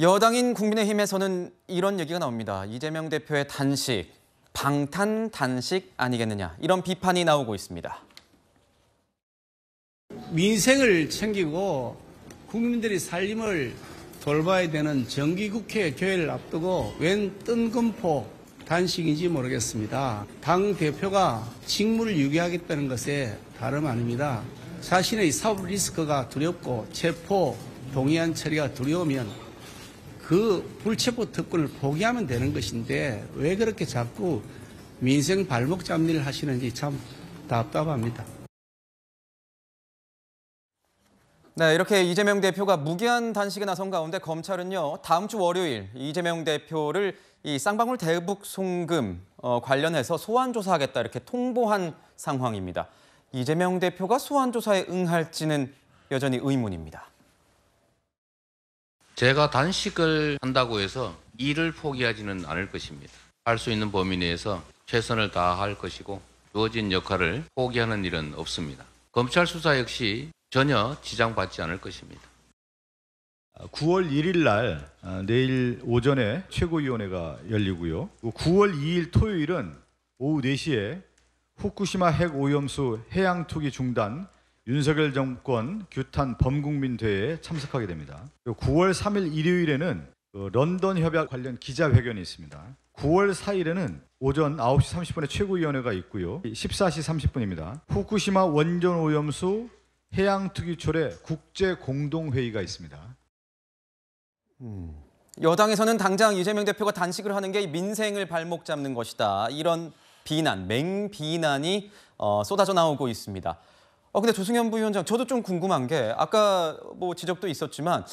여당인 국민의힘에서는 이런 얘기가 나옵니다. 이재명 대표의 단식, 방탄 단식 아니겠느냐 이런 비판이 나오고 있습니다. 민생을 챙기고 국민들이 살림을 돌봐야 되는 정기국회 교회를 앞두고 웬 뜬금포 단식인지 모르겠습니다. 당 대표가 직무를 유기하겠다는 것에 다름 아닙니다. 자신의 사업 리스크가 두렵고 체포 동의안 처리가 두려우면 그 불체포 특권을 포기하면 되는 것인데 왜 그렇게 자꾸 민생 발목 잡는 일 하시는지 참 답답합니다. 네, 이렇게 이재명 대표가 무기한 단식에 나선 가운데 검찰은요 다음 주 월요일 이재명 대표를 이 쌍방울 대북 송금 어, 관련해서 소환 조사하겠다 이렇게 통보한 상황입니다. 이재명 대표가 소환 조사에 응할지는 여전히 의문입니다. 제가 단식을 한다고 해서 일을 포기하지는 않을 것입니다. 할 수 있는 범위 내에서 최선을 다할 것이고 주어진 역할을 포기하는 일은 없습니다. 검찰 수사 역시 전혀 지장받지 않을 것입니다. 9월 아, 1일 날 아, 내일 오전에 최고위원회가 열리고요. 9월 그 2일 토요일은 오후 4시에 후쿠시마 핵 오염수 해양 투기 중단 윤석열 정권 규탄 범국민 대회에 참석하게 됩니다. 9월 3일 일요일에는 그 런던 협약 관련 기자회견이 있습니다. 9월 4일에는 오전 9시 30분에 최고위원회가 있고요. 14시 30분입니다. 후쿠시마 원전 오염수 해양 특위 초래 국제 공동 회의가 있습니다. 음. 여당에서는 당장 이재명 대표가 단식을 하는 게 민생을 발목 잡는 것이다. 이런 비난, 맹비난이 어, 쏟아져 나오고 있습니다. 어, 근데 조승현 부위원장, 저도 좀 궁금한 게 아까 뭐 지적도 있었지만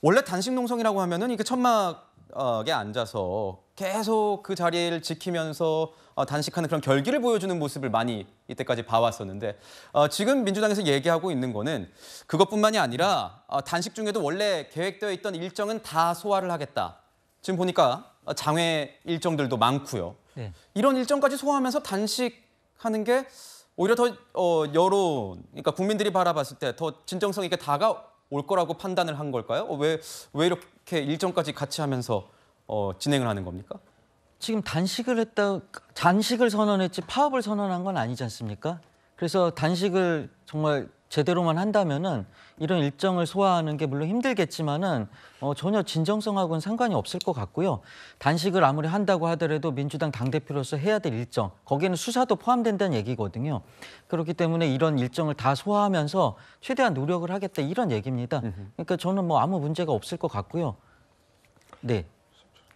원래 단식 농성이라고 하면은 이렇게 천막에 앉아서 계속 그 자리를 지키면서 어, 단식하는 그런 결기를 보여주는 모습을 많이 이때까지 봐왔었는데 어, 지금 민주당에서 얘기하고 있는 거는 그것뿐만이 아니라 어, 단식 중에도 원래 계획되어 있던 일정은 다 소화를 하겠다. 지금 보니까 장외 일정들도 많고요. 네. 이런 일정까지 소화하면서 단식하는 게 오히려 더 어, 여론, 그러니까 국민들이 바라봤을 때 더 진정성 있게 다가올 거라고 판단을 한 걸까요? 왜왜 어, 이렇게 일정까지 같이 하면서 어, 진행을 하는 겁니까? 지금 단식을 했다, 단식을 선언했지 파업을 선언한 건 아니지 않습니까? 그래서 단식을 정말 제대로만 한다면은 이런 일정을 소화하는 게 물론 힘들겠지만은 어, 전혀 진정성하고는 상관이 없을 것 같고요. 단식을 아무리 한다고 하더라도 민주당 당대표로서 해야 될 일정, 거기에는 수사도 포함된다는 얘기거든요. 그렇기 때문에 이런 일정을 다 소화하면서 최대한 노력을 하겠다 이런 얘기입니다. 그러니까 저는 뭐 아무 문제가 없을 것 같고요. 네.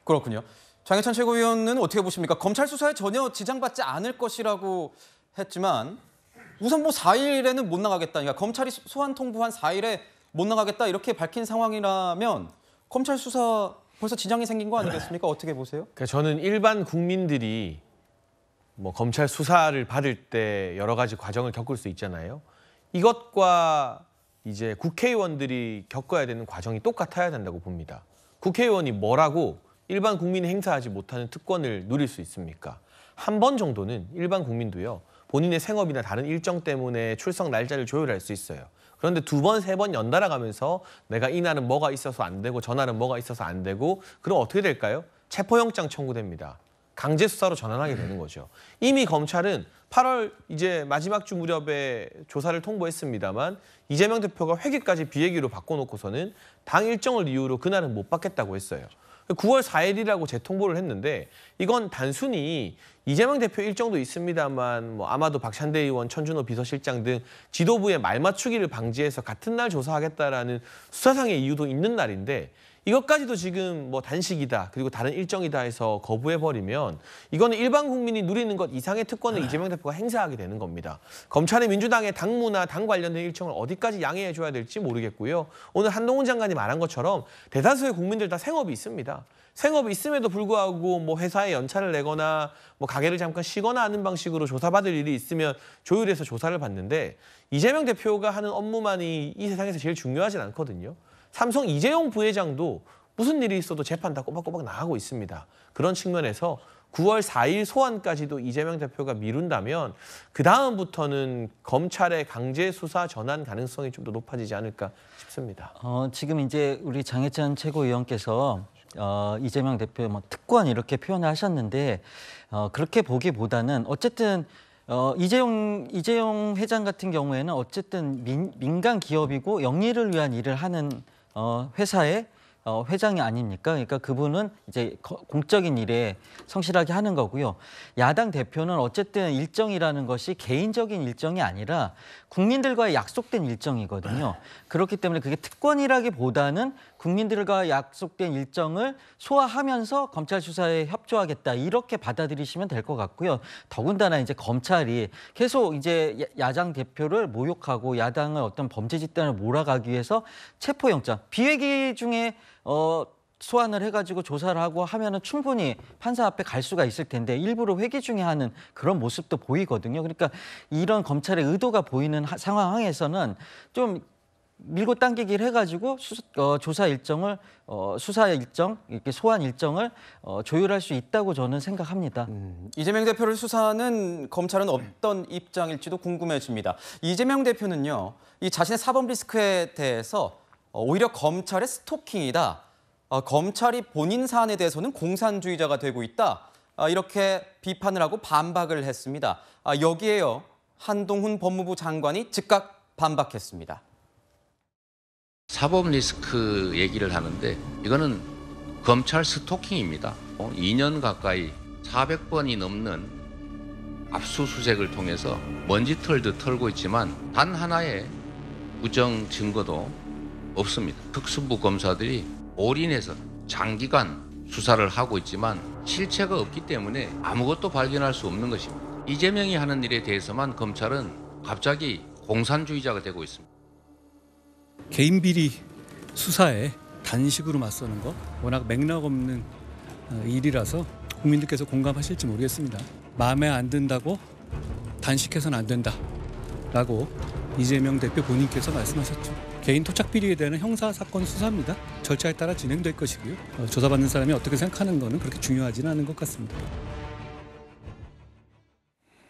그렇군요. 장해찬 최고위원은 어떻게 보십니까? 검찰 수사에 전혀 지장받지 않을 것이라고 했지만 우선 뭐 4일에는 못 나가겠다. 그러 니까 검찰이 소환 통보한 4일에 못 나가겠다 이렇게 밝힌 상황이라면 검찰 수사 벌써 지장이 생긴 거 아니겠습니까? 어떻게 보세요? 그러니까 저는 일반 국민들이 뭐 검찰 수사를 받을 때 여러 가지 과정을 겪을 수 있잖아요. 이것과 이제 국회의원들이 겪어야 되는 과정이 똑같아야 된다고 봅니다. 국회의원이 뭐라고 일반 국민이 행사하지 못하는 특권을 누릴 수 있습니까? 한 번 정도는 일반 국민도요. 본인의 생업이나 다른 일정 때문에 출석 날짜를 조율할 수 있어요. 그런데 두 번, 세 번 연달아 가면서 내가 이날은 뭐가 있어서 안 되고 저날은 뭐가 있어서 안 되고 그럼 어떻게 될까요? 체포영장 청구됩니다. 강제 수사로 전환하게 되는 음. 거죠. 이미 검찰은 8월 이제 마지막 주 무렵에 조사를 통보했습니다만 이재명 대표가 회기까지 비행기로 바꿔놓고서는 당 일정을 이유로 그날은 못 받겠다고 했어요. 9월 4일이라고 재통보를 했는데 이건 단순히 이재명 대표 일정도 있습니다만 뭐 아마도 박찬대 의원, 천준호 비서실장 등 지도부의 말 맞추기를 방지해서 같은 날 조사하겠다라는 수사상의 이유도 있는 날인데 이것까지도 지금 뭐 단식이다 그리고 다른 일정이다 해서 거부해버리면 이거는 일반 국민이 누리는 것 이상의 특권을 네. 이재명 대표가 행사하게 되는 겁니다. 검찰이 민주당의 당무나 당 관련된 일정을 어디까지 양해해줘야 될지 모르겠고요. 오늘 한동훈 장관이 말한 것처럼 대다수의 국민들 다 생업이 있습니다. 생업이 있음에도 불구하고 뭐 회사에 연차를 내거나 뭐 가게를 잠깐 쉬거나 하는 방식으로 조사받을 일이 있으면 조율해서 조사를 받는데 이재명 대표가 하는 업무만이 이 세상에서 제일 중요하진 않거든요. 삼성 이재용 부회장도 무슨 일이 있어도 재판 다 꼬박꼬박 나가고 있습니다. 그런 측면에서 9월 4일 소환까지도 이재명 대표가 미룬다면 그 다음부터는 검찰의 강제 수사 전환 가능성이 좀 더 높아지지 않을까 싶습니다. 어, 지금 이제 우리 장혜찬 최고위원께서 어, 이재명 대표 뭐 특권 이렇게 표현을 하셨는데 어, 그렇게 보기보다는 어쨌든 어, 이재용, 이재용 회장 같은 경우에는 어쨌든 민, 민간 기업이고 영리를 위한 일을 하는 어, 회사의 어, 회장이 아닙니까? 그러니까 그분은 이제 공적인 일에 성실하게 하는 거고요. 야당 대표는 어쨌든 일정이라는 것이 개인적인 일정이 아니라 국민들과의 약속된 일정이거든요. 그렇기 때문에 그게 특권이라기보다는 국민들과 약속된 일정을 소화하면서 검찰 수사에 협조하겠다 이렇게 받아들이시면 될 것 같고요. 더군다나 이제 검찰이 계속 이제 야당 대표를 모욕하고 야당을 어떤 범죄 집단을 몰아가기 위해서 체포영장 비회기 중에 어 소환을 해가지고 조사를 하고 하면은 충분히 판사 앞에 갈 수가 있을 텐데 일부러 회기 중에 하는 그런 모습도 보이거든요. 그러니까 이런 검찰의 의도가 보이는 하, 상황에서는 좀 밀고 당기기를 해가지고 수, 어, 조사 일정을 어, 수사 일정 이렇게 소환 일정을 어, 조율할 수 있다고 저는 생각합니다. 음, 이재명 대표를 수사하는 검찰은 어떤 입장일지도 궁금해집니다. 이재명 대표는요, 이 자신의 사법 리스크에 대해서 어, 오히려 검찰의 스토킹이다. 어, 검찰이 본인 사안에 대해서는 공산주의자가 되고 있다. 아, 이렇게 비판을 하고 반박을 했습니다. 아, 여기에요 한동훈 법무부 장관이 즉각 반박했습니다. 사법 리스크 얘기를 하는데 이거는 검찰 스토킹입니다. 2년 어, 가까이 400번이 넘는 압수수색을 통해서 먼지 털듯 털고 있지만 단 하나의 부정 증거도 없습니다. 특수부 검사들이 올인해서 장기간 수사를 하고 있지만 실체가 없기 때문에 아무것도 발견할 수 없는 것입니다. 이재명이 하는 일에 대해서만 검찰은 갑자기 공산주의자가 되고 있습니다. 개인 비리 수사에 단식으로 맞서는 거 워낙 맥락 없는 어, 일이라서 국민들께서 공감하실지 모르겠습니다. 마음에 안 든다고 단식해서는 안 된다라고 이재명 대표 본인께서 말씀하셨죠. 개인 토착 비리에 대한 형사 사건 수사입니다. 절차에 따라 진행될 것이고요. 어, 조사받는 사람이 어떻게 생각하는 것은 그렇게 중요하지는 않은 것 같습니다.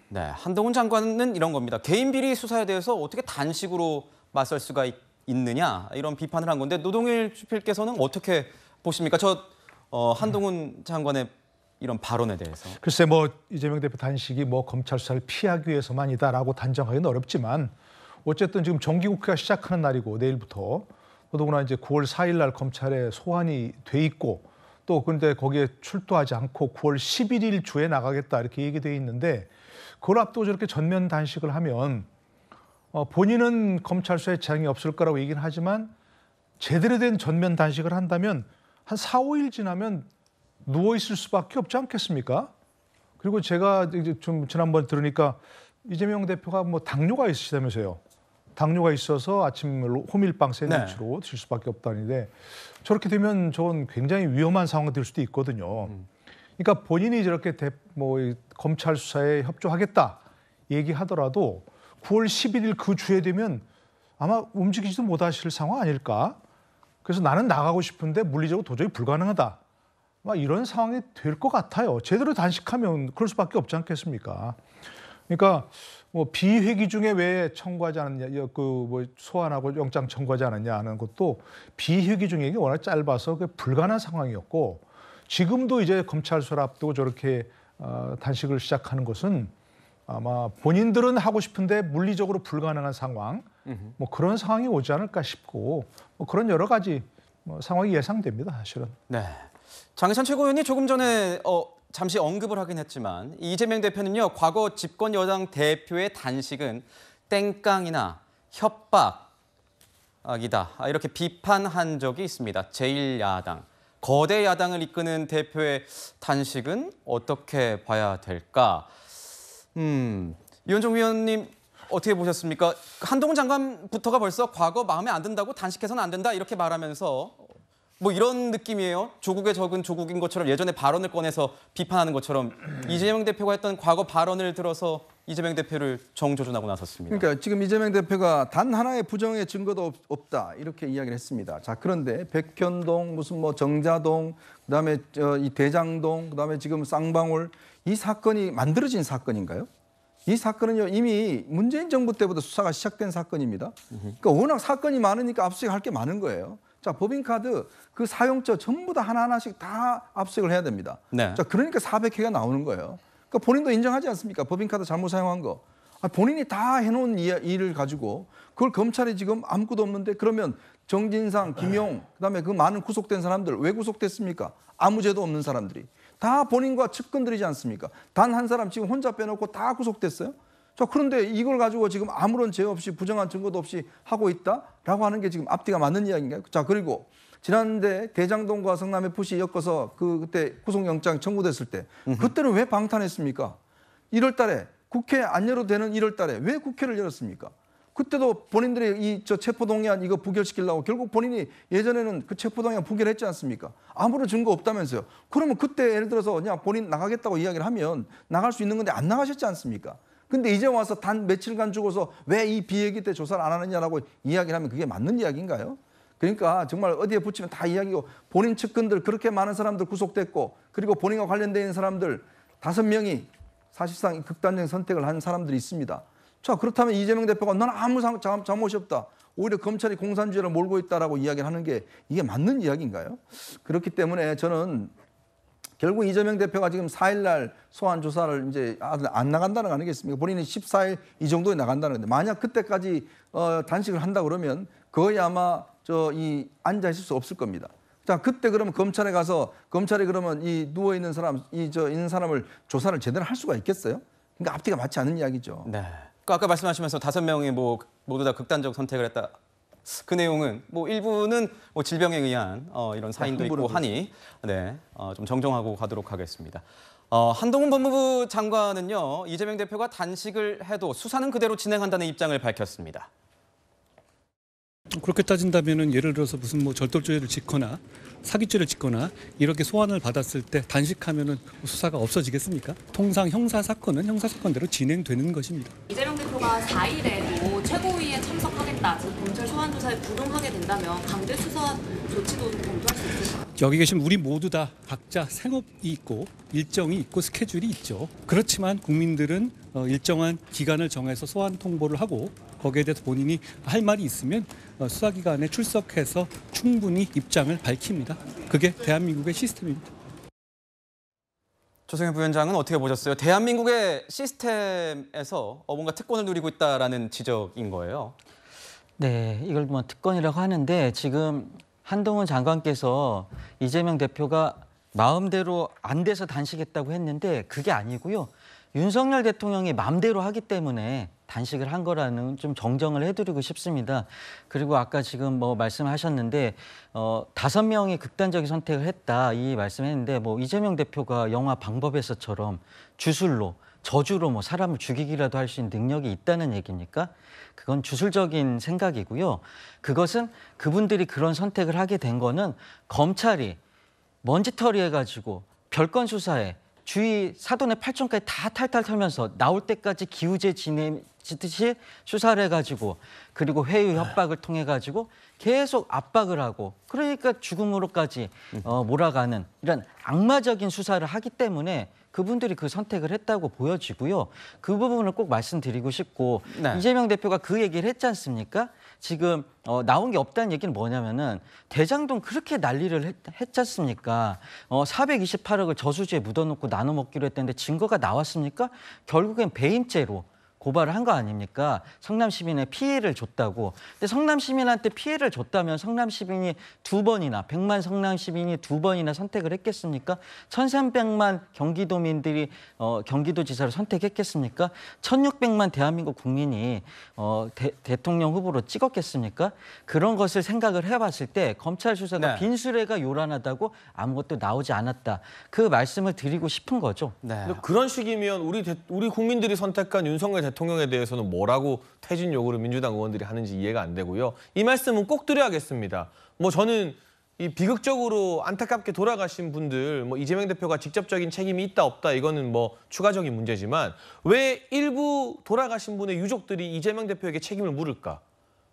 네, 한동훈 장관은 이런 겁니다. 개인 비리 수사에 대해서 어떻게 단식으로 맞설 수가 있 있느냐 이런 비판을 한 건데 노동일 주필께서는 어떻게 보십니까? 저 어, 한동훈 장관의 이런 발언에 대해서 글쎄 뭐 이재명 대표 단식이 뭐 검찰 수사를 피하기 위해서만이다라고 단정하기는 어렵지만 어쨌든 지금 정기국회가 시작하는 날이고 내일부터 더더구 이제 9월 4일 날 검찰에 소환이 돼 있고 또 근데 거기에 출두하지 않고 9월 11일 주에 나가겠다 이렇게 얘기돼 있는데 그걸 앞두고 저렇게 전면 단식을 하면 어, 본인은 검찰 수에 지장이 없을 거라고 얘기는 하지만 제대로 된 전면 단식을 한다면 한 4, 5일 지나면 누워 있을 수밖에 없지 않겠습니까? 그리고 제가 이제 좀 지난번 들으니까 이재명 대표가 뭐 당뇨가 있으시다면서요. 당뇨가 있어서 아침 호밀빵 샌드위치로 네. 드실 수밖에 없다는데 저렇게 되면 저건 굉장히 위험한 상황이 될 수도 있거든요. 음. 그러니까 본인이 저렇게 대, 뭐 검찰 수사에 협조하겠다 얘기하더라도 9월 11일 그 주에 되면 아마 움직이지도 못하실 상황 아닐까. 그래서 나는 나가고 싶은데 물리적으로 도저히 불가능하다. 막 이런 상황이 될 것 같아요. 제대로 단식하면 그럴 수밖에 없지 않겠습니까? 그러니까 뭐 비회기 중에 왜 청구하지 않았냐, 그뭐 소환하고 영장 청구하지 않았냐 하는 것도 비회기 중에 이게 워낙 짧아서 불가능한 상황이었고 지금도 이제 검찰 수사 앞두고 저렇게 어, 단식을 시작하는 것은 아마 본인들은 하고 싶은데 물리적으로 불가능한 상황, 뭐 그런 상황이 오지 않을까 싶고 뭐 그런 여러 가지 뭐 상황이 예상됩니다, 사실은. 네. 장해찬 최고위원이 조금 전에 어, 잠시 언급을 하긴 했지만 이재명 대표는요 과거 집권 여당 대표의 단식은 땡깡이나 협박이다 아, 이렇게 비판한 적이 있습니다. 제1야당 거대 야당을 이끄는 대표의 단식은 어떻게 봐야 될까? 음, 이현종 위원님 어떻게 보셨습니까? 한동 장관부터가 벌써 과거 마음에 안 든다고 단식해서는 안 된다 이렇게 말하면서 뭐 이런 느낌이에요. 조국의 적은 조국인 것처럼 예전에 발언을 꺼내서 비판하는 것처럼 이재명 대표가 했던 과거 발언을 들어서 이재명 대표를 정조준하고 나섰습니다. 그러니까 지금 이재명 대표가 단 하나의 부정의 증거도 없, 다 이렇게 이야기를 했습니다. 자 그런데 백현동 무슨 뭐 정자동 그다음에 어, 이 대장동 그다음에 지금 쌍방울 이 사건이 만들어진 사건인가요? 이 사건은요 이미 문재인 정부 때부터 수사가 시작된 사건입니다. 그러니까 워낙 사건이 많으니까 압수수색할 게 많은 거예요. 자 법인카드 그 사용처 전부 다 하나하나씩 다 압수수색을 해야 됩니다. 네. 자 그러니까 400회가 나오는 거예요. 그러니까 본인도 인정하지 않습니까? 법인카드 잘못 사용한 거. 아, 본인이 다 해놓은 일을 가지고 그걸 검찰이 지금 아무것도 없는데 그러면 정진상, 김용, 그다음에 그 많은 구속된 사람들 왜 구속됐습니까? 아무 죄도 없는 사람들이 다 본인과 측근들이지 않습니까? 단 한 사람 지금 혼자 빼놓고 다 구속됐어요. 자, 그런데 이걸 가지고 지금 아무런 죄 없이 부정한 증거도 없이 하고 있다라고 하는 게 지금 앞뒤가 맞는 이야기인가요? 자, 그리고 지난해 대장동과 성남의 푸시 엮어서 그 그때 구속영장 청구됐을 때 그때는 왜 방탄했습니까? 1월 달에 국회 안 열어도 되는 1월 달에 왜 국회를 열었습니까? 그때도 본인들이 이 저 체포동의안 이거 부결시키려고 결국 본인이 예전에는 그 체포동의안 부결했지 않습니까? 아무런 증거 없다면서요. 그러면 그때 예를 들어서 그냥 본인 나가겠다고 이야기를 하면 나갈 수 있는 건데 안 나가셨지 않습니까? 근데 이제 와서 단 며칠간 죽어서 왜 이 비얘기 때 조사를 안 하느냐라고 이야기를 하면 그게 맞는 이야기인가요? 그러니까 정말 어디에 붙이면 다 이야기고 본인 측근들 그렇게 많은 사람들 구속됐고 그리고 본인과 관련된 사람들 다섯 명이 사실상 극단적인 선택을 한 사람들이 있습니다. 자 그렇다면 이재명 대표가 난 아무 잘못이 없다. 오히려 검찰이 공산주의를 몰고 있다라고 이야기를 하는 게 이게 맞는 이야기인가요? 그렇기 때문에 저는 결국 이재명 대표가 지금 4일날 소환 조사를 이제 안 나간다는 거 아니겠습니까? 본인이 14일 이 정도에 나간다는 건데 만약 그때까지 어, 단식을 한다 그러면 거의 아마 저 이 앉아 있을 수 없을 겁니다. 자 그때 그러면 검찰에 가서 검찰이 그러면 이 누워 있는 사람 이 저 있는 사람을 조사를 제대로 할 수가 있겠어요? 그러니까 앞뒤가 맞지 않는 이야기죠. 네. 그 아까 말씀하시면서 다섯 명이 뭐 모두 다 극단적 선택을 했다 그 내용은 뭐 일부는 뭐 질병에 의한 어, 이런 네, 사인도 있고 하니 네, 어, 정정하고 가도록 하겠습니다. 어, 한동훈 법무부 장관은요 이재명 대표가 단식을 해도 수사는 그대로 진행한다는 입장을 밝혔습니다. 그렇게 따진다면은 예를 들어서 무슨 뭐 절도죄를 짓거나 사기죄를 짓거나 이렇게 소환을 받았을 때 단식하면은 뭐 수사가 없어지겠습니까? 통상 형사 사건은 형사 사건대로 진행되는 것입니다. 이재명 대표가 4일에도 최고위에 참석하겠다, 소환 조사에 부응하게 된다면 강제 수사 조치도 검토할 수 있을까요? 여기 계신 우리 모두 다 각자 생업이 있고 일정이 있고 스케줄이 있죠. 그렇지만 국민들은 어, 일정한 기간을 정해서 소환 통보를 하고 거기에 대해서 본인이 할 말이 있으면 어, 수사기관에 출석해서 충분히 입장을 밝힙니다. 그게 대한민국의 시스템입니다. 조성현 부위원장은 어떻게 보셨어요? 대한민국의 시스템에서 뭔가 특권을 누리고 있다라는 지적인 거예요. 네, 이걸 뭐 특권이라고 하는데 지금 한동훈 장관께서 이재명 대표가 마음대로 안 돼서 단식했다고 했는데 그게 아니고요. 윤석열 대통령이 마음대로 하기 때문에 단식을 한 거라는 좀 정정을 해드리고 싶습니다. 그리고 아까 지금 뭐 말씀하셨는데 어 다섯 명이 극단적인 선택을 했다 이 말씀했는데 뭐 이재명 대표가 영화 방법에서처럼 주술로 저주로 뭐 사람을 죽이기라도 할 수 있는 능력이 있다는 얘기입니까? 그건 주술적인 생각이고요. 그것은 그분들이 그런 선택을 하게 된 거는 검찰이 먼지털이 해가지고 별건 수사에 주위 사돈의 팔촌까지다 탈탈 털면서 나올 때까지 기우제 지내듯이 수사를 해가지고 그리고 회유 협박을 통해 가지고 계속 압박을 하고 그러니까 죽음으로까지 어, 몰아가는 이런 악마적인 수사를 하기 때문에 그분들이 그 선택을 했다고 보여지고요. 그 부분을 꼭 말씀드리고 싶고 네. 이재명 대표가 그 얘기를 했지 않습니까? 지금 어, 나온 게 없다는 얘기는 뭐냐면은 대장동 그렇게 난리를 했, 했잖습니까? 어, 428억을 저수지에 묻어놓고 나눠 먹기로 했는데 증거가 나왔습니까? 결국엔 배임죄로 고발을 한 거 아닙니까? 성남 시민의 피해를 줬다고. 근데 성남 시민한테 피해를 줬다면 성남 시민이 두 번이나 백만 성남 시민이 두 번이나 선택을 했겠습니까? 천삼백만 경기도민들이 어, 경기도지사를 선택했겠습니까? 천육백만 대한민국 국민이 어, 대, 대통령 후보로 찍었겠습니까? 그런 것을 생각을 해봤을 때 검찰 수사가 네. 빈수레가 요란하다고 아무것도 나오지 않았다. 그 말씀을 드리고 싶은 거죠. 네. 그런 식이면 우리 대, 우리 국민들이 선택한 윤석열 대통령 대통령에 대해서는 뭐라고 퇴진 요구를 민주당 의원들이 하는지 이해가 안 되고요. 이 말씀은 꼭 드려야겠습니다. 뭐 저는 이 비극적으로 안타깝게 돌아가신 분들 뭐 이재명 대표가 직접적인 책임이 있다 없다 이거는 뭐 추가적인 문제지만 왜 일부 돌아가신 분의 유족들이 이재명 대표에게 책임을 물을까?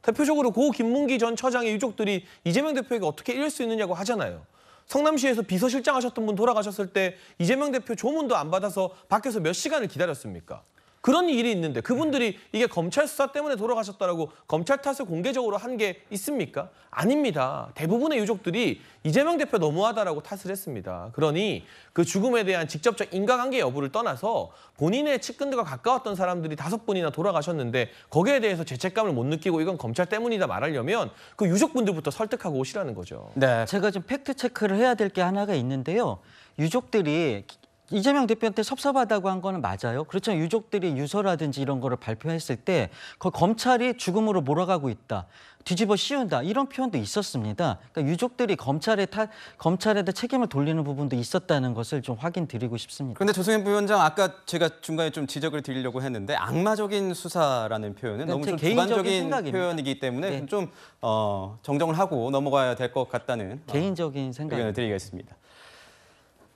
대표적으로 고 김문기 전 처장의 유족들이 이재명 대표에게 어떻게 이럴 수 있느냐고 하잖아요. 성남시에서 비서실장 하셨던 분 돌아가셨을 때 이재명 대표 조문도 안 받아서 밖에서 몇 시간을 기다렸습니까? 그런 일이 있는데 그분들이 이게 검찰 수사 때문에 돌아가셨다라고 검찰 탓을 공개적으로 한 게 있습니까? 아닙니다. 대부분의 유족들이 이재명 대표 너무하다라고 탓을 했습니다. 그러니 그 죽음에 대한 직접적 인과관계 여부를 떠나서 본인의 측근들과 가까웠던 사람들이 다섯 분이나 돌아가셨는데 거기에 대해서 죄책감을 못 느끼고 이건 검찰 때문이다 말하려면 그 유족분들부터 설득하고 오시라는 거죠. 네. 제가 좀 팩트 체크를 해야 될 게 하나가 있는데요. 유족들이 이재명 대표한테 섭섭하다고 한 거는 맞아요. 그렇지만 유족들이 유서라든지 이런 거를 발표했을 때 그 검찰이 죽음으로 몰아가고 있다. 뒤집어 씌운다 이런 표현도 있었습니다. 그러니까 유족들이 검찰에 타, 검찰에다 책임을 돌리는 부분도 있었다는 것을 좀 확인드리고 싶습니다. 그런데 조승현 부위원장 아까 제가 중간에 좀 지적을 드리려고 했는데 악마적인 수사라는 표현은 네, 너무 좀 개인적인 생각입니 표현이기 때문에 네. 좀 어, 정정을 하고 넘어가야 될 것 같다는 개인적인 생각 을 드리겠습니다.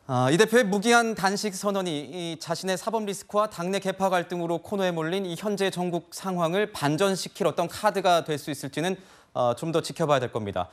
아, 이 대표의 무기한 단식 선언이 자신의 사법 리스크와 당내 개파 갈등으로 코너에 몰린 이 현재 전국 상황을 반전시킬 어떤 카드가 될 수 있을지는 어, 좀더 지켜봐야 될 겁니다.